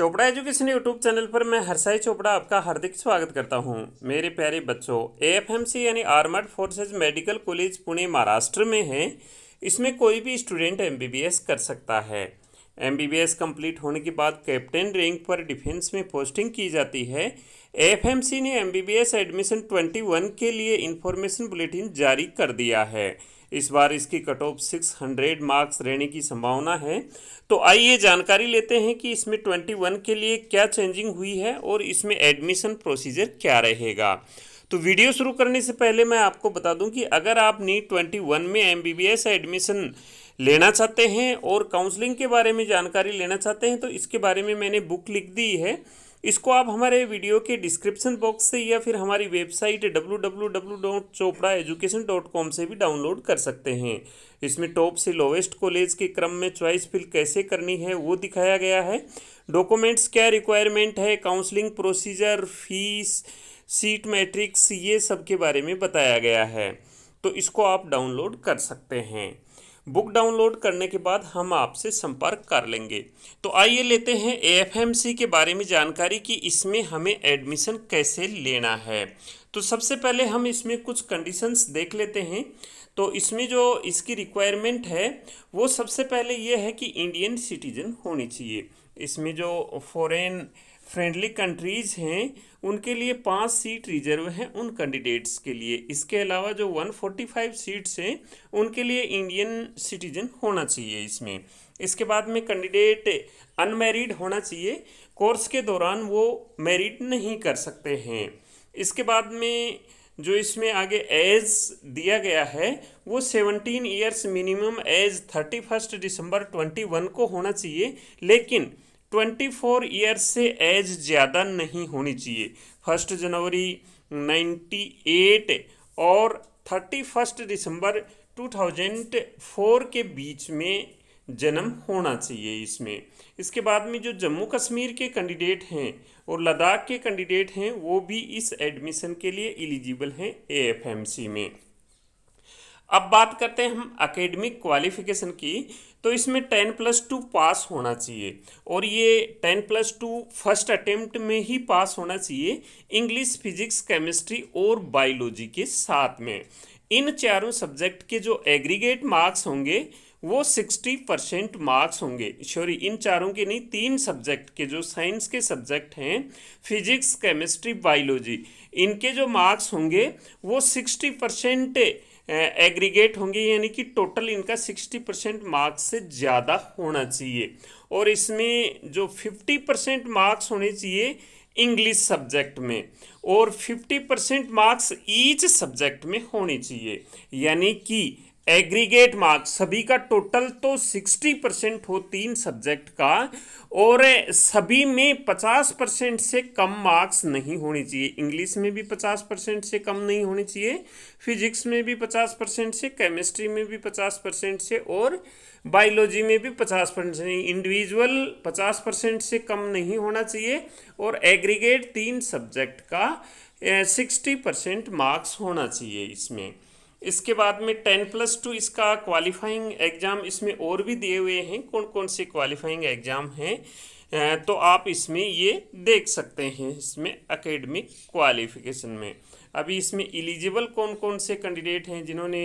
Chopra education YouTube channel पर मैं हरसाई चोपड़ा आपका हार्दिक स्वागत करता हूं मेरे प्यारे बच्चों एएफएमसी यानी armed forces medical college Pune Maharashtra में है इसमें कोई भी स्टूडेंट एमबीबीएस कर सकता है एमबीबीएस कंप्लीट होने के बाद कैप्टन रैंक पर डिफेंस में पोस्टिंग की जाती है एफ ने एम एडमिशन ट्वेंटी के लिए इन्फॉर्मेशन बुलेटिन जारी कर दिया है इस बार इसकी cut off six hundred marks रहने की संभावना है तो आइए जानकारी लेते हैं कि इसमें ट्वेंटी वन के लिए क्या चेंजिंग हुई है और इसमें एडमिशन प्रोसीजर क्या रहेगा तो वीडियो शुरू करने से पहले मैं आपको बता दूं कि अगर आप नीट ट्वेंटी वन में M B B S admission लेना चाहते हैं और काउंसलिंग के बारे में जानकारी लेना चाहते हैं तो इसके बारे में मैंने बुक लिख दी है इसको आप हमारे वीडियो के डिस्क्रिप्शन बॉक्स से या फिर हमारी वेबसाइट www.chopraeducation.com से भी डाउनलोड कर सकते हैं इसमें टॉप से लोवेस्ट कॉलेज के क्रम में चॉइस फिल कैसे करनी है वो दिखाया गया है डॉक्यूमेंट्स क्या रिक्वायरमेंट है counselling procedure fees seat matrix ये सब के बारे में बताया गया है तो इसको आप डाउनलोड कर सकते हैं बुक डाउनलोड करने के बाद हम आपसे संपर्क कर लेंगे तो आइए लेते हैं एएफएमसी के बारे में जानकारी कि इसमें हमें एडमिशन कैसे लेना है तो सबसे पहले हम इसमें कुछ कंडीशंस देख लेते हैं तो इसमें जो इसकी रिक्वायरमेंट है वो सबसे पहले ये है कि इंडियन सिटीजन होनी चाहिए इसमें जो फॉरेन foreign... फ्रेंडली कंट्रीज़ हैं उनके लिए पाँच सीट रिजर्व हैं उन कैंडिडेट्स के लिए इसके अलावा जो 145 सीट्स हैं उनके लिए इंडियन सिटीजन होना चाहिए इसमें इसके बाद में कैंडिडेट अनमेरिड होना चाहिए कोर्स के दौरान वो मेरिड नहीं कर सकते हैं इसके बाद में जो इसमें आगे एज दिया गया है वो seventeen years minimum age thirty first दिसंबर ट्वेंटी वन को होना चाहिए लेकिन ट्वेंटी फोर ईयर्स से एज ज़्यादा नहीं होनी चाहिए फर्स्ट जनवरी नाइन्टी एट और थर्टी फर्स्ट दिसंबर टू थाउजेंड फोर के बीच में जन्म होना चाहिए इसमें इसके बाद में जो जम्मू कश्मीर के कैंडिडेट हैं और लद्दाख के कैंडिडेट हैं वो भी इस एडमिशन के लिए एलिजिबल हैं एएफएमसी में अब बात करते हैं हम अकेडमिक क्वालिफिकेशन की तो इसमें टेन प्लस टू पास होना चाहिए और ये ten plus two first attempt में ही पास होना चाहिए इंग्लिश फिजिक्स केमिस्ट्री और बायोलॉजी के साथ में इन चारों सब्जेक्ट के जो एग्रीगेट मार्क्स होंगे वो सिक्सटी परसेंट मार्क्स होंगे सॉरी इन चारों के नहीं तीन सब्जेक्ट के जो साइंस के सब्जेक्ट हैं फिजिक्स केमिस्ट्री बायोलॉजी इनके जो मार्क्स होंगे वो सिक्सटी परसेंट एग्रीगेट होंगे यानी कि टोटल इनका 60 परसेंट मार्क्स से ज़्यादा होना चाहिए और इसमें जो 50 परसेंट मार्क्स होने चाहिए इंग्लिश सब्जेक्ट में और 50 परसेंट मार्क्स ईच सब्जेक्ट में होने चाहिए यानी कि एग्रीगेट मार्क्स सभी का टोटल तो 60 परसेंट हो तीन सब्जेक्ट का और सभी में 50 परसेंट से कम मार्क्स नहीं होने चाहिए इंग्लिश में भी 50 परसेंट से कम नहीं होने चाहिए फिजिक्स में भी 50 परसेंट से केमिस्ट्री में भी 50 परसेंट से और बायोलॉजी में भी 50 परसेंट से इंडिविजुअल 50 परसेंट से कम नहीं होना चाहिए और एग्रीगेट तीन सब्जेक्ट का सिक्सटी परसेंट मार्क्स होना चाहिए इसमें इसके बाद में टेन प्लस टू इसका क्वालिफाइंग एग्ज़ाम इसमें और भी दिए हुए हैं कौन कौन से क्वालिफाइंग एग्ज़ाम हैं तो आप इसमें ये देख सकते हैं इसमें अकेडमिक क्वालिफिकेशन में अभी इसमें एलिजिबल कौन कौन से कैंडिडेट हैं जिन्होंने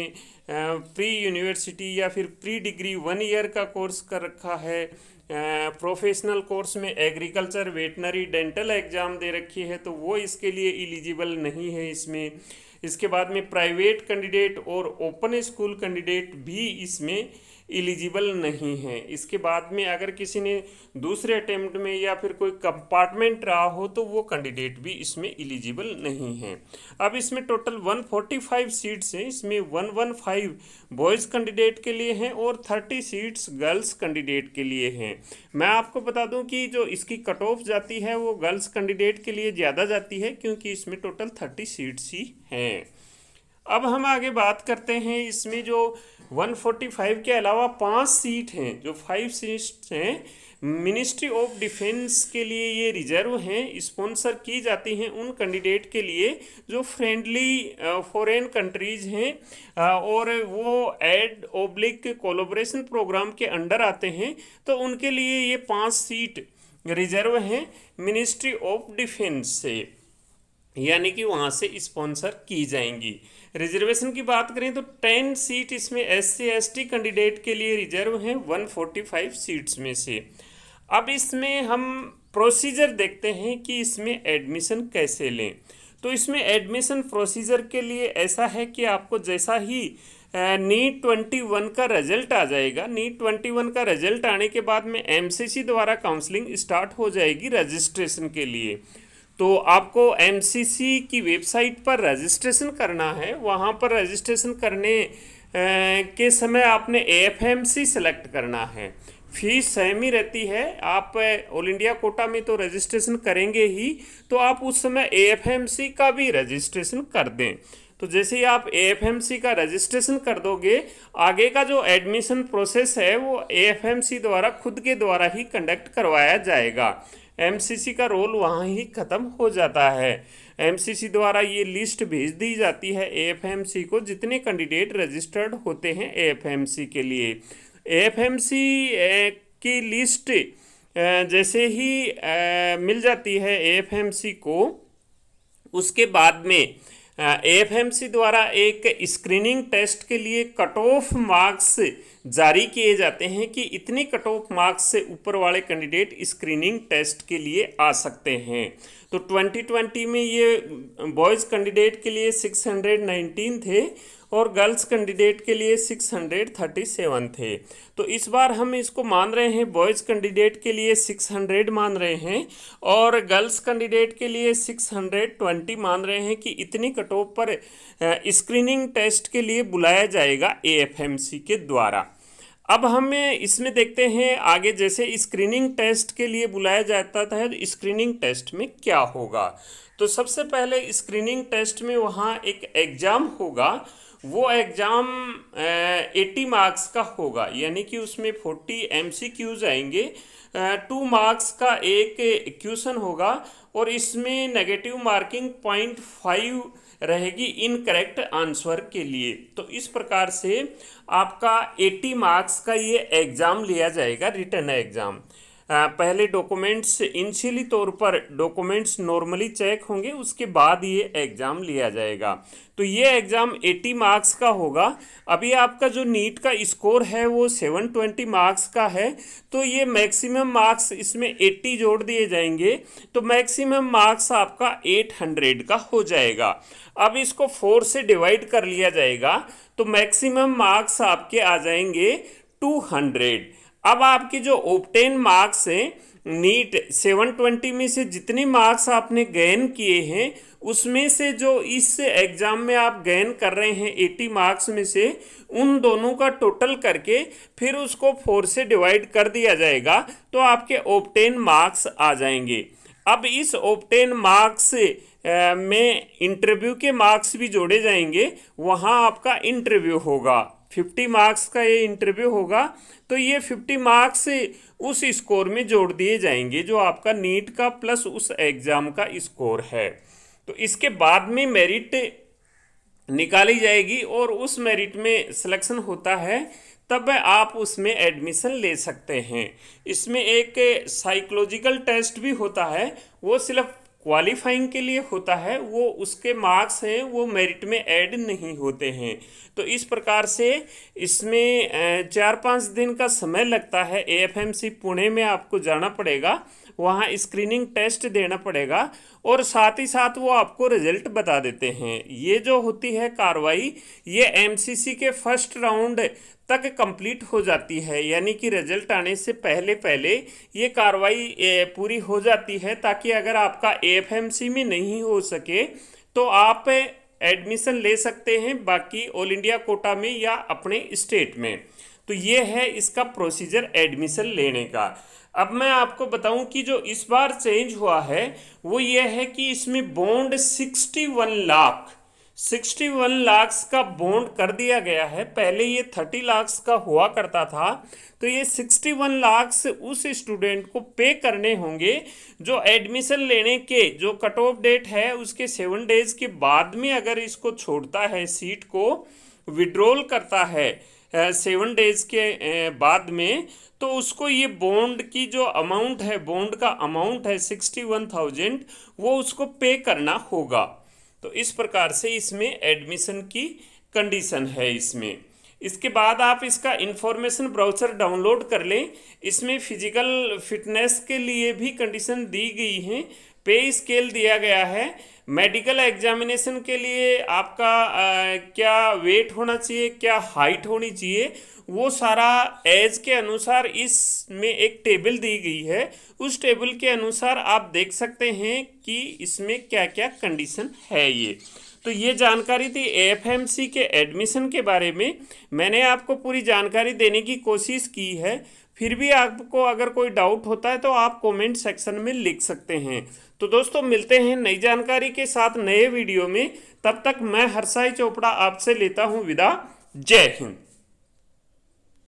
प्री यूनिवर्सिटी या फिर प्री डिग्री वन ईयर का कोर्स कर रखा है प्रोफेशनल कोर्स में एग्रीकल्चर वेटनरी डेंटल एग्ज़ाम दे रखी है तो वो इसके लिए इलिजिबल नहीं है इसमें इसके बाद में प्राइवेट कैंडिडेट और ओपन स्कूल कैंडिडेट भी इसमें एलिजिबल नहीं है इसके बाद में अगर किसी ने दूसरे अटैम्प्ट में या फिर कोई कंपार्टमेंट रहा हो तो वो कैंडिडेट भी इसमें एलिजिबल नहीं है अब इसमें टोटल 145 सीट्स हैं इसमें 115 बॉयज़ कैंडिडेट के लिए हैं और 30 सीट्स गर्ल्स कैंडिडेट के लिए हैं मैं आपको बता दूं कि जो इसकी कट ऑफ जाती है वो गर्ल्स कैंडिडेट के लिए ज़्यादा जाती है क्योंकि इसमें टोटल थर्टी सीट्स ही हैं अब हम आगे बात करते हैं इसमें जो 145 के अलावा पांच सीट हैं जो फाइव सीट हैं मिनिस्ट्री ऑफ डिफेंस के लिए ये रिजर्व हैं स्पॉन्सर की जाती हैं उन कैंडिडेट के लिए जो फ्रेंडली फॉरेन कंट्रीज हैं और वो एड ओब्लिक कोलोब्रेशन प्रोग्राम के अंडर आते हैं तो उनके लिए ये पांच सीट रिजर्व हैं मिनिस्ट्री ऑफ डिफेंस से यानी कि वहाँ से स्पॉन्सर की जाएंगी रिजर्वेशन की बात करें तो टेन सीट इसमें S C S T candidate के लिए रिजर्व हैं वन फोर्टी फाइव सीट्स में से अब इसमें हम प्रोसीजर देखते हैं कि इसमें एडमिशन कैसे लें तो इसमें एडमिशन प्रोसीजर के लिए ऐसा है कि आपको जैसा ही नीट ट्वेंटी वन का रिजल्ट आ जाएगा नीट ट्वेंटी वन का रिजल्ट आने के बाद में एमसीसी द्वारा काउंसलिंग स्टार्ट हो जाएगी रजिस्ट्रेशन के लिए तो आपको एमसीसी की वेबसाइट पर रजिस्ट्रेशन करना है वहाँ पर रजिस्ट्रेशन करने के समय आपने एफएमसी सेलेक्ट करना है फीस सेम ही रहती है आप ऑल इंडिया कोटा में तो रजिस्ट्रेशन करेंगे ही तो आप उस समय एफएमसी का भी रजिस्ट्रेशन कर दें तो जैसे ही आप सी का रजिस्ट्रेशन कर दोगे आगे का जो एडमिशन प्रोसेस है वो सी द्वारा खुद के द्वारा ही कंडक्ट करवाया जाएगा एमसीसी का रोल वहाँ ही ख़त्म हो जाता है एमसीसी द्वारा ये लिस्ट भेज दी जाती है एएफएमसी को जितने कैंडिडेट रजिस्टर्ड होते हैं एएफएमसी के लिए एएफएमसी की लिस्ट जैसे ही मिल जाती है एएफएमसी को उसके बाद में एएफएमसी द्वारा एक स्क्रीनिंग टेस्ट के लिए कट ऑफ मार्क्स जारी किए जाते हैं कि इतने कट ऑफ मार्क्स से ऊपर वाले कैंडिडेट स्क्रीनिंग टेस्ट के लिए आ सकते हैं तो 2020 में ये बॉयज़ कैंडिडेट के लिए 619 थे और गर्ल्स कैंडिडेट के लिए 637 थे तो इस बार हम इसको मान रहे हैं बॉयज़ कैंडिडेट के लिए 600 मान रहे हैं और गर्ल्स कैंडिडेट के लिए 620 मान रहे हैं कि इतनी कट ऑफ पर स्क्रीनिंग टेस्ट के लिए बुलाया जाएगा एएफएमसी के द्वारा अब हम इसमें देखते हैं आगे जैसे स्क्रीनिंग टेस्ट के लिए बुलाया जाता था तो स्क्रीनिंग टेस्ट में क्या होगा तो सबसे पहले स्क्रीनिंग टेस्ट में वहाँ एक एग्ज़ाम होगा वो एग्ज़ाम एटी मार्क्स का होगा यानी कि उसमें फोर्टी एम सी क्यूज आएंगे टू मार्क्स का एक क्वेश्चन होगा और इसमें नेगेटिव मार्किंग पॉइंट फाइव रहेगी इनकरेक्ट आंसर के लिए तो इस प्रकार से आपका 80 मार्क्स का ये एग्ज़ाम लिया जाएगा रिटर्न एग्ज़ाम पहले डॉक्यूमेंट्स इनिशियली तौर पर डॉक्यूमेंट्स नॉर्मली चेक होंगे उसके बाद ये एग्ज़ाम लिया जाएगा तो ये एग्ज़ाम 80 मार्क्स का होगा अभी आपका जो नीट का स्कोर है वो 720 मार्क्स का है तो ये मैक्सिमम मार्क्स इसमें 80 जोड़ दिए जाएंगे तो मैक्सिमम मार्क्स आपका 800 का हो जाएगा अब इसको फोर से डिवाइड कर लिया जाएगा तो मैक्सिमम मार्क्स आपके आ जाएंगे टू अब आपकी जो ओपटेन मार्क्स हैं नीट 720 में से जितने मार्क्स आपने गेन किए हैं उसमें से जो इस एग्ज़ाम में आप गेन कर रहे हैं 80 मार्क्स में से उन दोनों का टोटल करके फिर उसको फोर से डिवाइड कर दिया जाएगा तो आपके ओपटेन मार्क्स आ जाएंगे अब इस ओपटेन मार्क्स में इंटरव्यू के मार्क्स भी जोड़े जाएंगे वहाँ आपका इंटरव्यू होगा फिफ्टी मार्क्स का ये इंटरव्यू होगा तो ये फिफ्टी मार्क्स उस स्कोर में जोड़ दिए जाएंगे जो आपका नीट का प्लस उस एग्ज़ाम का स्कोर है तो इसके बाद में मेरिट निकाली जाएगी और उस मेरिट में सिलेक्शन होता है तब आप उसमें एडमिशन ले सकते हैं इसमें एक साइकोलॉजिकल टेस्ट भी होता है वो सिर्फ क्वालिफाइंग के लिए होता है वो उसके मार्क्स हैं वो मेरिट में ऐड नहीं होते हैं तो इस प्रकार से इसमें चार पाँच दिन का समय लगता है एफएमसी पुणे में आपको जाना पड़ेगा वहाँ स्क्रीनिंग टेस्ट देना पड़ेगा और साथ ही साथ वो आपको रिजल्ट बता देते हैं ये जो होती है कार्रवाई ये एमसीसी के फर्स्ट राउंड तक कंप्लीट हो जाती है यानी कि रिजल्ट आने से पहले पहले ये कार्रवाई पूरी हो जाती है ताकि अगर आपका एफएमसी में नहीं हो सके तो आप एडमिशन ले सकते हैं बाकी ऑल इंडिया कोटा में या अपने स्टेट में तो ये है इसका प्रोसीजर एडमिशन लेने का अब मैं आपको बताऊं कि जो इस बार चेंज हुआ है वो ये है कि इसमें बॉन्ड 61 लाख 61 लाख का बॉन्ड कर दिया गया है पहले ये 30 लाख का हुआ करता था तो ये 61 लाख उस स्टूडेंट को पे करने होंगे जो एडमिशन लेने के जो कट ऑफ डेट है उसके सेवन डेज के बाद में अगर इसको छोड़ता है सीट को विड्रॉल करता है सेवन डेज के बाद में तो उसको ये बॉन्ड की जो अमाउंट है बॉन्ड का अमाउंट है सिक्सटी वन थाउजेंड वो उसको पे करना होगा तो इस प्रकार से इसमें एडमिशन की कंडीशन है इसमें इसके बाद आप इसका इन्फॉर्मेशन ब्राउचर डाउनलोड कर लें इसमें फिजिकल फिटनेस के लिए भी कंडीशन दी गई हैं पे स्केल दिया गया है मेडिकल एग्जामिनेशन के लिए आपका आ, क्या वेट होना चाहिए क्या हाइट होनी चाहिए वो सारा एज के अनुसार इस में एक टेबल दी गई है उस टेबल के अनुसार आप देख सकते हैं कि इसमें क्या क्या कंडीशन है ये तो ये जानकारी थी एफएमसी के एडमिशन के बारे में मैंने आपको पूरी जानकारी देने की कोशिश की है फिर भी आपको अगर कोई डाउट होता है तो आप कमेंट सेक्शन में लिख सकते हैं तो दोस्तों मिलते हैं नई जानकारी के साथ नए वीडियो में तब तक मैं हर्षाई चोपड़ा आपसे लेता हूँ विदा जय हिंद